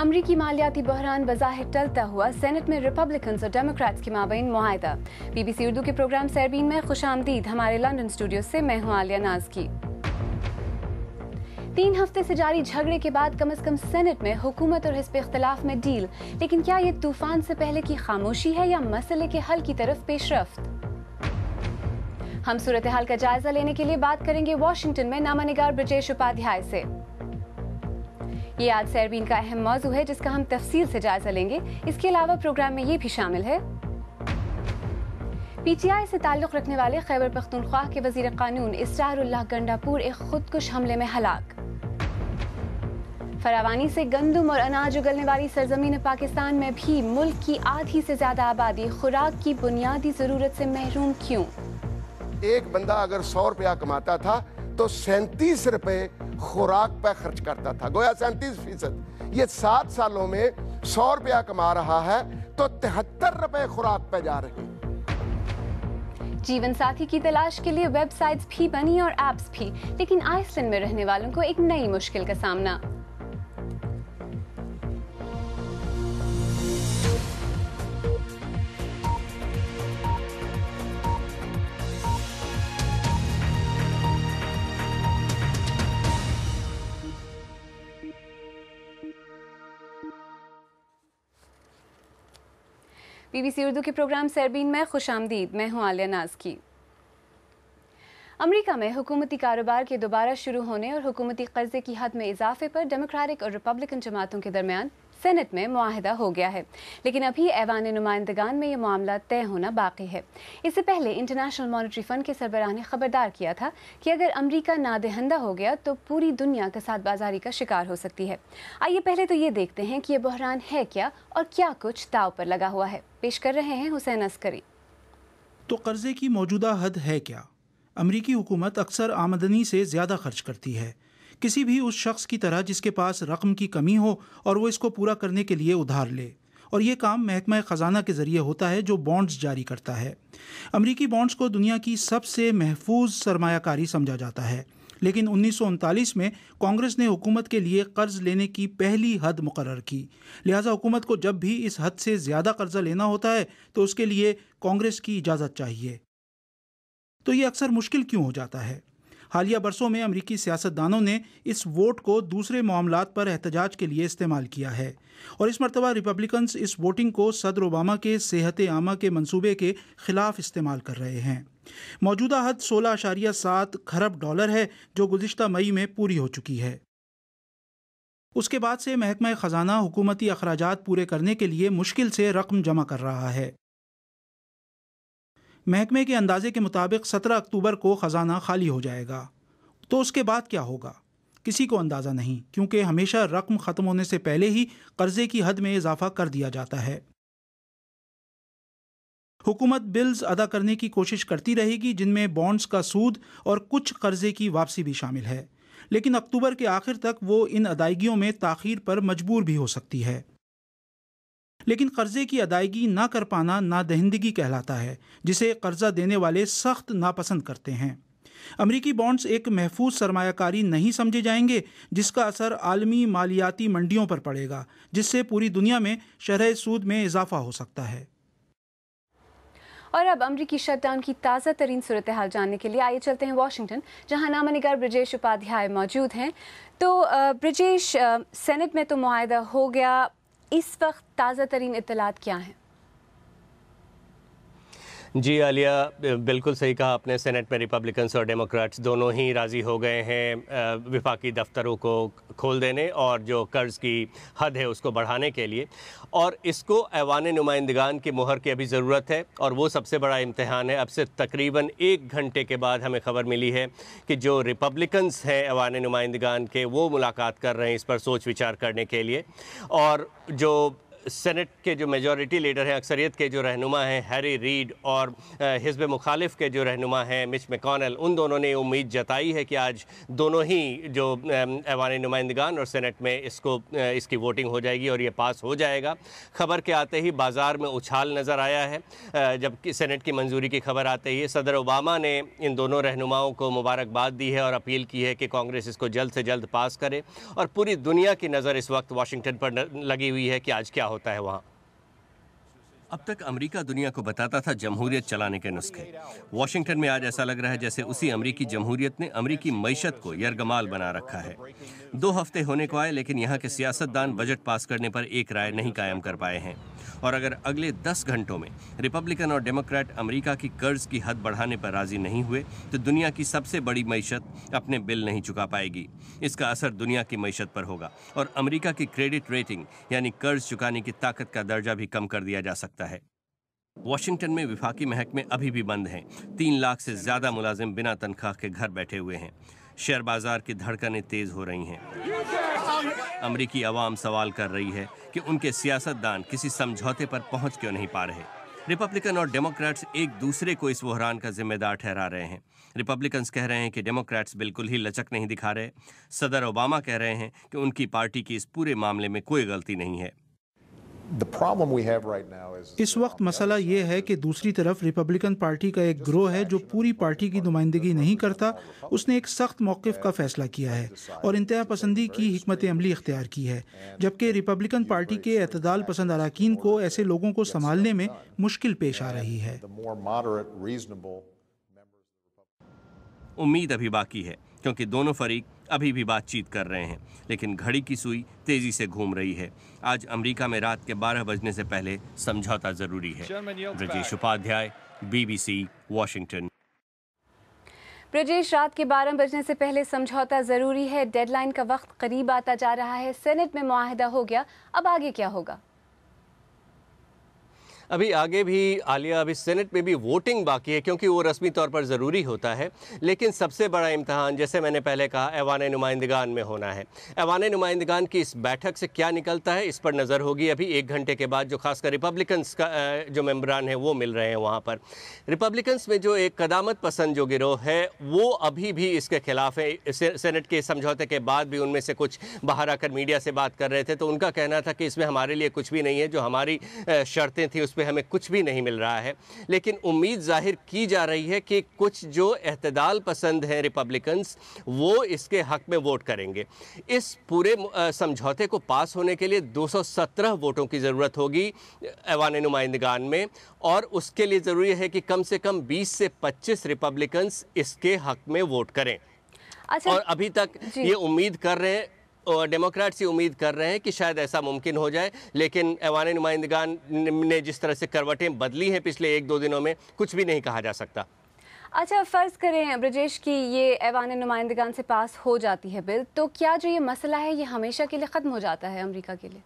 امریکی مالیاتی بحران بظاہر ٹلتا ہوا سینٹ میں ریپبلکنز اور ڈیموکریٹس کے مابین معاہدہ بی بی سی اردو کے پروگرام سیربین میں خوش آمدید ہمارے لندن اسٹوڈیو سے میں ہوں عالیہ کی تین ہفتے سے جاری جھگڑے کے بعد کم از کم سینٹ میں حکومت اور حسب اختلاف میں ڈیل لیکن کیا یہ طوفان سے پہلے کی خاموشی ہے یا مسئلے کے حل کی طرف پیش رفت ہم صورتحال کا جائزہ لینے کے لیے بات کریں گے واشنگٹن میں نامہ نگار اپادھیائے سے یہ آج سیربین کا اہم موضوع ہے جس کا ہم تفصیل سے جائزہ لیں گے اس کے علاوہ پروگرام میں یہ بھی شامل ہے پی ٹی آئی سے تعلق رکھنے والے خیبر پختونخوا کے وزیر قانون اللہ گنڈا پور ایک خودکش حملے میں ہلاک فراوانی سے گندم اور اناج اگلنے والی سرزمین پاکستان میں بھی ملک کی آدھی سے زیادہ آبادی خوراک کی بنیادی ضرورت سے محروم کیوں ایک بندہ اگر سو روپیہ کماتا تھا تو سینتیس روپے خوراک پہ خرچ کرتا تھا گویا سینتیس فیصد یہ سات سالوں میں سو روپیہ کما رہا ہے تو تہتر روپے خوراک پہ جا رہے ہیں جیون ساتھی کی تلاش کے لیے ویب سائٹس بھی بنی اور ایپس بھی لیکن آئس لینڈ میں رہنے والوں کو ایک نئی مشکل کا سامنا بی بی سی اردو کے پروگرام سیربین میں خوش آمدید میں ہوں عالیہ ناز کی امریکہ میں حکومتی کاروبار کے دوبارہ شروع ہونے اور حکومتی قرضے کی حد میں اضافے پر ڈیموکریٹک اور ریپبلکن جماعتوں کے درمیان سینٹ میں معاہدہ ہو گیا ہے لیکن ابھی ایوان نمائندگان میں یہ معاملہ طے سربراہ نے خبردار کیا تھا کہ اگر امریکہ نادہندہ ہو گیا تو پوری دنیا کا ساتھ بازاری کا شکار ہو سکتی ہے آئیے پہلے تو یہ دیکھتے ہیں کہ یہ بحران ہے کیا اور کیا کچھ داؤ پر لگا ہوا ہے پیش کر رہے ہیں حسین عسکری تو قرضے کی موجودہ حد ہے کیا امریکی حکومت اکثر آمدنی سے زیادہ خرچ کرتی ہے کسی بھی اس شخص کی طرح جس کے پاس رقم کی کمی ہو اور وہ اس کو پورا کرنے کے لیے ادھار لے اور یہ کام محکمہ خزانہ کے ذریعے ہوتا ہے جو بانڈز جاری کرتا ہے امریکی بانڈز کو دنیا کی سب سے محفوظ سرمایہ کاری سمجھا جاتا ہے لیکن انیس سو انتالیس میں کانگریس نے حکومت کے لیے قرض لینے کی پہلی حد مقرر کی لہٰذا حکومت کو جب بھی اس حد سے زیادہ قرضہ لینا ہوتا ہے تو اس کے لیے کانگریس کی اجازت چاہیے تو یہ اکثر مشکل کیوں ہو جاتا ہے حالیہ برسوں میں امریکی سیاست دانوں نے اس ووٹ کو دوسرے معاملات پر احتجاج کے لیے استعمال کیا ہے اور اس مرتبہ ریپبلکنز اس ووٹنگ کو صدر اوباما کے صحت عامہ کے منصوبے کے خلاف استعمال کر رہے ہیں موجودہ حد سولہ اشاریہ سات خرب ڈالر ہے جو گزشتہ مئی میں پوری ہو چکی ہے اس کے بعد سے محکمہ خزانہ حکومتی اخراجات پورے کرنے کے لیے مشکل سے رقم جمع کر رہا ہے محکمے کے اندازے کے مطابق سترہ اکتوبر کو خزانہ خالی ہو جائے گا تو اس کے بعد کیا ہوگا کسی کو اندازہ نہیں کیونکہ ہمیشہ رقم ختم ہونے سے پہلے ہی قرضے کی حد میں اضافہ کر دیا جاتا ہے حکومت بلز ادا کرنے کی کوشش کرتی رہے گی جن میں بانڈز کا سود اور کچھ قرضے کی واپسی بھی شامل ہے لیکن اکتوبر کے آخر تک وہ ان ادائیگیوں میں تاخیر پر مجبور بھی ہو سکتی ہے لیکن قرضے کی ادائیگی نہ کر پانا نہ دہندگی کہلاتا ہے جسے قرضہ دینے والے سخت ناپسند کرتے ہیں امریکی بانڈز ایک محفوظ سرمایہ کاری نہیں سمجھے جائیں گے جس کا اثر عالمی مالیاتی منڈیوں پر پڑے گا جس سے پوری دنیا میں شرح سود میں اضافہ ہو سکتا ہے اور اب امریکی شٹ ڈاؤن کی تازہ ترین صورتحال جاننے کے لیے آئیے چلتے ہیں واشنگٹن جہاں نامہ نگار اپادھیائے موجود ہیں تو برجیش سینٹ میں تو معاہدہ ہو گیا اس وقت تازہ ترین اطلاعات کیا ہیں جی عالیہ بالکل صحیح کہا آپ نے سینٹ میں ریپبلکنس اور ڈیموکریٹس دونوں ہی راضی ہو گئے ہیں وفاقی دفتروں کو کھول دینے اور جو قرض کی حد ہے اس کو بڑھانے کے لیے اور اس کو ایوان نمائندگان کی مہر کی ابھی ضرورت ہے اور وہ سب سے بڑا امتحان ہے اب سے تقریباً ایک گھنٹے کے بعد ہمیں خبر ملی ہے کہ جو ریپبلکنس ہیں ایوان نمائندگان کے وہ ملاقات کر رہے ہیں اس پر سوچ وچار کرنے کے لیے اور جو سینٹ کے جو میجورٹی لیڈر ہیں اکثریت کے جو رہنما ہیں ہیری ریڈ اور حزب مخالف کے جو رہنما ہیں مچ میکونل ان دونوں نے امید جتائی ہے کہ آج دونوں ہی جو ایوان نمائندگان اور سینٹ میں اس کو اس کی ووٹنگ ہو جائے گی اور یہ پاس ہو جائے گا خبر کے آتے ہی بازار میں اچھال نظر آیا ہے جب سینٹ کی منظوری کی خبر آتے ہی صدر اوباما نے ان دونوں رہنماؤں کو مبارکباد دی ہے اور اپیل کی ہے کہ کانگریس اس کو جلد سے جلد پاس کرے اور پوری دنیا کی نظر اس وقت واشنگٹن پر لگی ہوئی ہے کہ آج کیا ہو 塔耶瓦。اب تک امریکہ دنیا کو بتاتا تھا جمہوریت چلانے کے نسخے واشنگٹن میں آج ایسا لگ رہا ہے جیسے اسی امریکی جمہوریت نے امریکی معیشت کو یرغمال بنا رکھا ہے دو ہفتے ہونے کو آئے لیکن یہاں کے سیاست دان بجٹ پاس کرنے پر ایک رائے نہیں قائم کر پائے ہیں اور اگر اگلے دس گھنٹوں میں ریپبلکن اور ڈیموکریٹ امریکہ کی قرض کی حد بڑھانے پر راضی نہیں ہوئے تو دنیا کی سب سے بڑی معیشت اپنے بل نہیں چکا پائے گی اس کا اثر دنیا کی معیشت پر ہوگا اور امریکہ کی کریڈٹ ریٹنگ یعنی قرض چکانے کی طاقت کا درجہ بھی کم کر دیا جا سکتا سکتا ہے واشنگٹن میں وفاقی محکمے ابھی بھی بند ہیں تین لاکھ سے زیادہ ملازم بنا تنخواہ کے گھر بیٹھے ہوئے ہیں شیئر بازار کی دھڑکنیں تیز ہو رہی ہیں امریکی عوام سوال کر رہی ہے کہ ان کے سیاست دان کسی سمجھوتے پر پہنچ کیوں نہیں پا رہے ریپبلکن اور ڈیموکریٹس ایک دوسرے کو اس بحران کا ذمہ دار ٹھہرا رہے ہیں ریپبلکنز کہہ رہے ہیں کہ ڈیموکریٹس بالکل ہی لچک نہیں دکھا رہے صدر اوباما کہہ رہے ہیں کہ ان کی پارٹی کی اس پورے معاملے میں کوئی غلطی نہیں ہے اس وقت مسئلہ یہ ہے کہ دوسری طرف ریپبلکن پارٹی کا ایک گروہ ہے جو پوری پارٹی کی نمائندگی نہیں کرتا اس نے ایک سخت موقف کا فیصلہ کیا ہے اور انتہا پسندی کی حکمت عملی اختیار کی ہے جبکہ ریپبلکن پارٹی کے اعتدال پسند اراکین کو ایسے لوگوں کو سنبھالنے میں مشکل پیش آ رہی ہے امید ابھی باقی ہے کیونکہ دونوں فریق ابھی بھی بات چیت کر رہے ہیں لیکن گھڑی کی سوئی تیزی سے گھوم رہی ہے آج امریکہ میں رات کے بارہ بجنے سے پہلے سمجھوتا ضروری ہے Upadhyay B B C Washington Brajesh رات کے بارہ بجنے سے پہلے سمجھوتا ضروری ہے ڈیڈ لائن کا وقت قریب آتا جا رہا ہے سینٹ میں معاہدہ ہو گیا اب آگے کیا ہوگا ابھی آگے بھی عالیہ ابھی سینٹ میں بھی ووٹنگ باقی ہے کیونکہ وہ رسمی طور پر ضروری ہوتا ہے لیکن سب سے بڑا امتحان جیسے میں نے پہلے کہا ایوان نمائندگان میں ہونا ہے ایوان نمائندگان کی اس بیٹھک سے کیا نکلتا ہے اس پر نظر ہوگی ابھی ایک گھنٹے کے بعد جو خاص کر ریپبلکنس کا جو ممبران ہیں وہ مل رہے ہیں وہاں پر ریپبلکنس میں جو ایک قدامت پسند جو گروہ ہے وہ ابھی بھی اس کے خلاف ہے سینٹ کے سمجھوتے کے بعد بھی ان میں سے کچھ باہر آ کر میڈیا سے بات کر رہے تھے تو ان کا کہنا تھا کہ اس میں ہمارے لیے کچھ بھی نہیں ہے جو ہماری شرطیں تھیں اس پہ ہمیں کچھ بھی نہیں مل رہا ہے لیکن امید ظاہر کی جا رہی ہے کہ کچھ جو اعتدال پسند ہیں ریپبلکنز وہ اس کے حق میں ووٹ کریں گے اس پورے سمجھوتے کو پاس ہونے کے لیے دو سو سترہ ووٹوں کی ضرورت ہوگی ایوان نمائندگان میں اور اس کے لیے ضروری ہے کہ کم سے کم بیس سے پچیس ریپبلکنز اس کے حق میں ووٹ کریں اچھا۔ اور ابھی تک جی۔ یہ امید کر رہے ہیں ڈیموکریٹس ہی امید کر رہے ہیں کہ شاید ایسا ممکن ہو جائے لیکن ایوان نمائندگان نے جس طرح سے کروٹیں بدلی ہیں پچھلے ایک دو دنوں میں کچھ بھی نہیں کہا جا سکتا اچھا فرض کریں برجیش کی یہ ایوان نمائندگان سے پاس ہو جاتی ہے بل تو کیا جو یہ مسئلہ ہے یہ ہمیشہ کے لیے ختم ہو جاتا ہے امریکہ کے لیے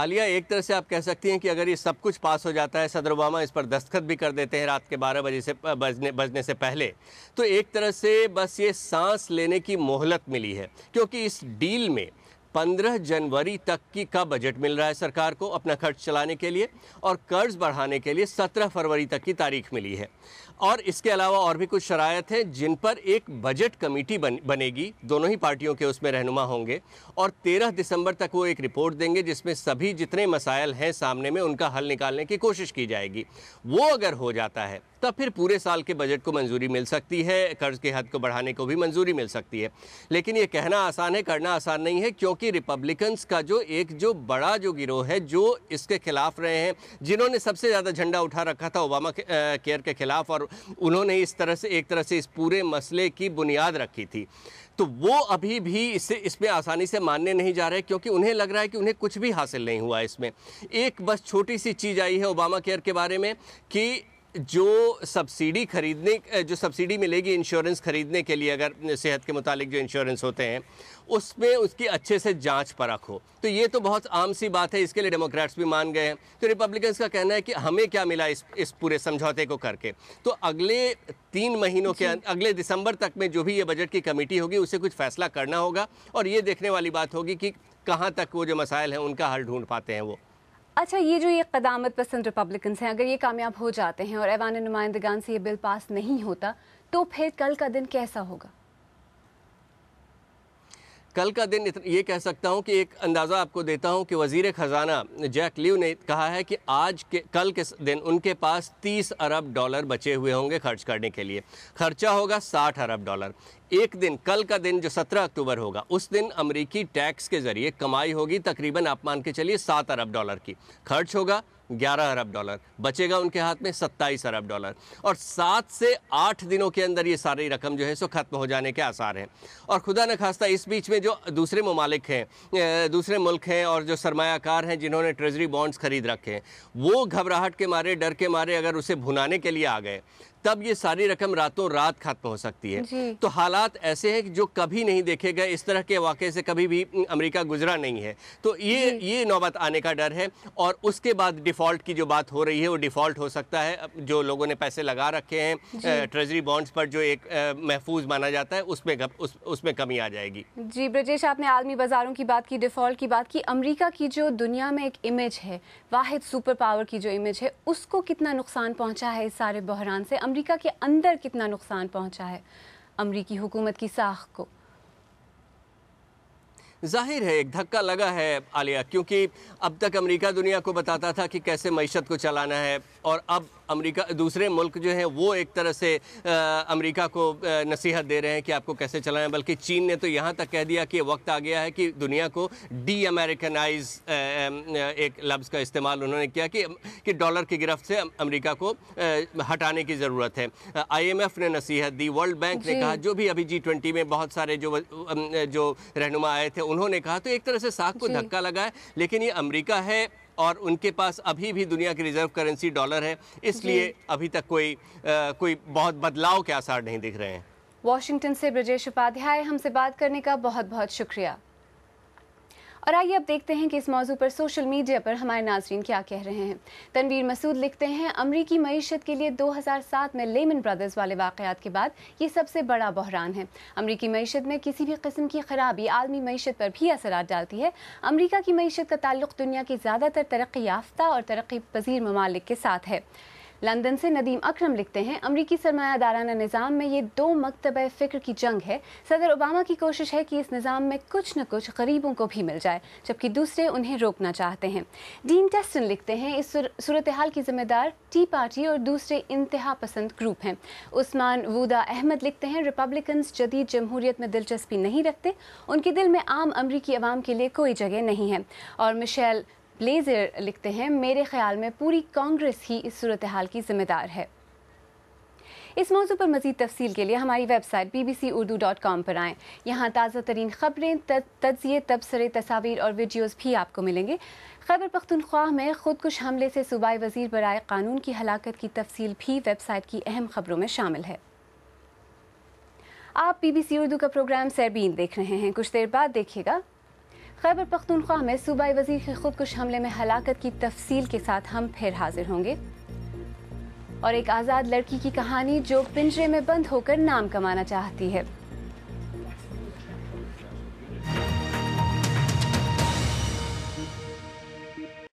عالیہ ایک طرح سے آپ کہہ سکتی ہیں کہ اگر یہ سب کچھ پاس ہو جاتا ہے صدر اوباما اس پر دستخط بھی کر دیتے ہیں رات کے بارہ بجے سے بجنے بجنے سے پہلے تو ایک طرح سے بس یہ سانس لینے کی مہلت ملی ہے کیونکہ اس ڈیل میں پندرہ جنوری تک کی کا بجٹ مل رہا ہے سرکار کو اپنا خرچ چلانے کے لیے اور قرض بڑھانے کے لیے سترہ فروری تک کی تاریخ ملی ہے اور اس کے علاوہ اور بھی کچھ شرائط ہیں جن پر ایک بجٹ کمیٹی بنے گی دونوں ہی پارٹیوں کے اس میں رہنما ہوں گے اور تیرہ دسمبر تک وہ ایک رپورٹ دیں گے جس میں سبھی جتنے مسائل ہیں سامنے میں ان کا حل نکالنے کی کوشش کی جائے گی وہ اگر ہو جاتا ہے تب پھر پورے سال کے بجٹ کو منظوری مل سکتی ہے قرض کے حد کو بڑھانے کو بھی منظوری مل سکتی ہے لیکن یہ کہنا آسان ہے کرنا آسان نہیں ہے کیونکہ ریپبلکنز کا جو ایک جو بڑا جو گروہ ہے جو اس کے خلاف رہے ہیں جنہوں نے سب سے زیادہ جھنڈا اٹھا رکھا تھا اوباما کیئر کے خلاف اور انہوں نے اس طرح سے ایک طرح سے اس پورے مسئلے کی بنیاد رکھی تھی تو وہ ابھی بھی اس سے اس میں آسانی سے ماننے نہیں جا رہے کیونکہ انہیں لگ رہا ہے کہ انہیں کچھ بھی حاصل نہیں ہوا اس میں ایک بس چھوٹی سی چیز آئی ہے اوباما کیئر کے بارے میں کہ جو سبسڈی خریدنے جو سبسڈی ملے گی انشورنس خریدنے کے لیے اگر صحت کے متعلق جو انشورنس ہوتے ہیں اس میں اس کی اچھے سے جانچ پرکھ ہو تو یہ تو بہت عام سی بات ہے اس کے لیے ڈیموکریٹس بھی مان گئے ہیں تو ریپبلکنس کا کہنا ہے کہ ہمیں کیا ملا اس اس پورے سمجھوتے کو کر کے تو اگلے تین مہینوں کے جی۔ اگلے دسمبر تک میں جو بھی یہ بجٹ کی کمیٹی ہوگی اسے کچھ فیصلہ کرنا ہوگا اور یہ دیکھنے والی بات ہوگی کہ کہاں تک وہ جو مسائل ہیں ان کا حل ڈھونڈ پاتے ہیں وہ اچھا یہ جو یہ قدامت پسند ریپبلکنس ہیں اگر یہ کامیاب ہو جاتے ہیں اور ایوان نمائندگان سے یہ بل پاس نہیں ہوتا تو پھر کل کا دن کیسا ہوگا کل کا دن یہ کہہ سکتا ہوں کہ ایک اندازہ آپ کو دیتا ہوں کہ وزیر خزانہ جیک لیو نے کہا ہے کہ آج کے کل کے دن ان کے پاس تیس ارب ڈالر بچے ہوئے ہوں گے خرچ کرنے کے لیے خرچہ ہوگا ساٹھ ارب ڈالر ایک دن کل کا دن جو سترہ اکتوبر ہوگا اس دن امریکی ٹیکس کے ذریعے کمائی ہوگی تقریباً آپ مان کے چلیے سات ارب ڈالر کی خرچ ہوگا گیارہ ارب ڈالر بچے گا ان کے ہاتھ میں ستائیس ارب ڈالر اور سات سے آٹھ دنوں کے اندر یہ ساری رقم جو ہے سو ختم ہو جانے کے آثار ہیں اور خدا نخواستہ اس بیچ میں جو دوسرے ممالک ہیں دوسرے ملک ہیں اور جو سرمایہ کار ہیں جنہوں نے ٹریزری بانڈز خرید رکھے ہیں وہ گھبراہٹ کے مارے ڈر کے مارے اگر اسے بھنانے کے لیے آ گئے تب یہ ساری رقم راتوں رات ختم ہو سکتی ہے جی۔ تو حالات ایسے ہیں جو کبھی نہیں دیکھے گئے اس طرح کے واقعے سے کبھی بھی امریکہ گزرا نہیں ہے تو یہ جی۔ یہ نوبت آنے کا ڈر ہے اور اس کے بعد ڈیفالٹ کی جو بات ہو رہی ہے وہ ڈیفالٹ ہو سکتا ہے جو لوگوں نے پیسے لگا رکھے ہیں جی۔ ٹریجری بانڈز پر جو ایک محفوظ مانا جاتا ہے اس میں اس میں کمی آ جائے گی جی برجیش آپ نے عالمی بازاروں کی بات کی ڈیفالٹ کی بات کی امریکہ کی جو دنیا میں ایک امیج ہے واحد سپر پاور کی جو امیج ہے اس کو کتنا نقصان پہنچا ہے اس سارے بحران سے امریکہ کے اندر کتنا نقصان پہنچا ہے امریکی حکومت کی ساخ کو ظاہر ہے ایک دھکا لگا ہے عالیہ کیونکہ اب تک امریکہ دنیا کو بتاتا تھا کہ کیسے معیشت کو چلانا ہے اور اب امریکہ دوسرے ملک جو ہیں وہ ایک طرح سے امریکہ کو نصیحت دے رہے ہیں کہ آپ کو کیسے ہے بلکہ چین نے تو یہاں تک کہہ دیا کہ وقت آ گیا ہے کہ دنیا کو ڈی امریکنائز ایک لفظ کا استعمال انہوں نے کیا کہ ڈالر کی گرفت سے امریکہ کو ہٹانے کی ضرورت ہے آئی ایم ایف نے نصیحت دی ورلڈ بینک نے جی۔ کہا جو بھی ابھی جی ٹوینٹی میں بہت سارے جو جو رہنما آئے تھے انہوں نے کہا تو ایک طرح سے ساکھ کو جی۔ دھکا لگا ہے لیکن یہ امریکہ ہے اور ان کے پاس ابھی بھی دنیا کی ریزرو کرنسی ڈالر ہے اس جی۔ لیے ابھی تک کوئی کوئی بہت بدلاؤ کے آثار نہیں دکھ رہے ہیں واشنگٹن سے برجیش اپادھیائے ہم سے بات کرنے کا بہت بہت شکریہ اور آئیے اب دیکھتے ہیں کہ اس موضوع پر سوشل میڈیا پر ہمارے ناظرین کیا کہہ رہے ہیں تنویر مسعود لکھتے ہیں امریکی معیشت کے لیے دو ہزار سات میں لیمن برادرز والے واقعات کے بعد یہ سب سے بڑا بحران ہے امریکی معیشت میں کسی بھی قسم کی خرابی عالمی معیشت پر بھی اثرات ڈالتی ہے امریکہ کی معیشت کا تعلق دنیا کی زیادہ تر ترقی یافتہ اور ترقی پذیر ممالک کے ساتھ ہے لندن سے ندیم اکرم لکھتے ہیں امریکی سرمایہ دارانہ نظام میں یہ دو مکتبہ فکر کی جنگ ہے صدر اوباما کی کوشش ہے کہ اس نظام میں کچھ نہ کچھ غریبوں کو بھی مل جائے جبکہ دوسرے انہیں روکنا چاہتے ہیں ڈین ٹیسٹن لکھتے ہیں اس صورتحال کی ذمہ دار ٹی پارٹی اور دوسرے انتہا پسند گروپ ہیں عثمان وودا احمد لکھتے ہیں ریپبلکنز جدید جمہوریت میں دلچسپی نہیں رکھتے ان کے دل میں عام امریکی عوام کے لیے کوئی جگہ نہیں ہے اور مشیل بلیزر لکھتے ہیں میرے خیال میں پوری کانگریس ہی اس صورتحال کی ذمہ دار ہے اس موضوع پر مزید تفصیل کے لیے ہماری website B B C Urdu dot com پر آئیں یہاں تازہ ترین خبریں تجزیے تبصرے تصاویر اور ویڈیوز بھی آپ کو ملیں گے خیبر پختونخوا میں خود کش حملے سے صوبائی وزیر برائے قانون کی ہلاکت کی تفصیل بھی ویب سائٹ کی اہم خبروں میں شامل ہے آپ بی بی سی اردو کا پروگرام سیربین دیکھ رہے ہیں کچھ دیر بعد دیکھیے گا خیبر پختونخوا میں صوبائی وزیر کے خودکش حملے میں ہلاکت کی تفصیل کے ساتھ ہم پھر حاضر ہوں گے اور ایک آزاد لڑکی کی کہانی جو پنجرے میں بند ہو کر نام کمانا چاہتی ہے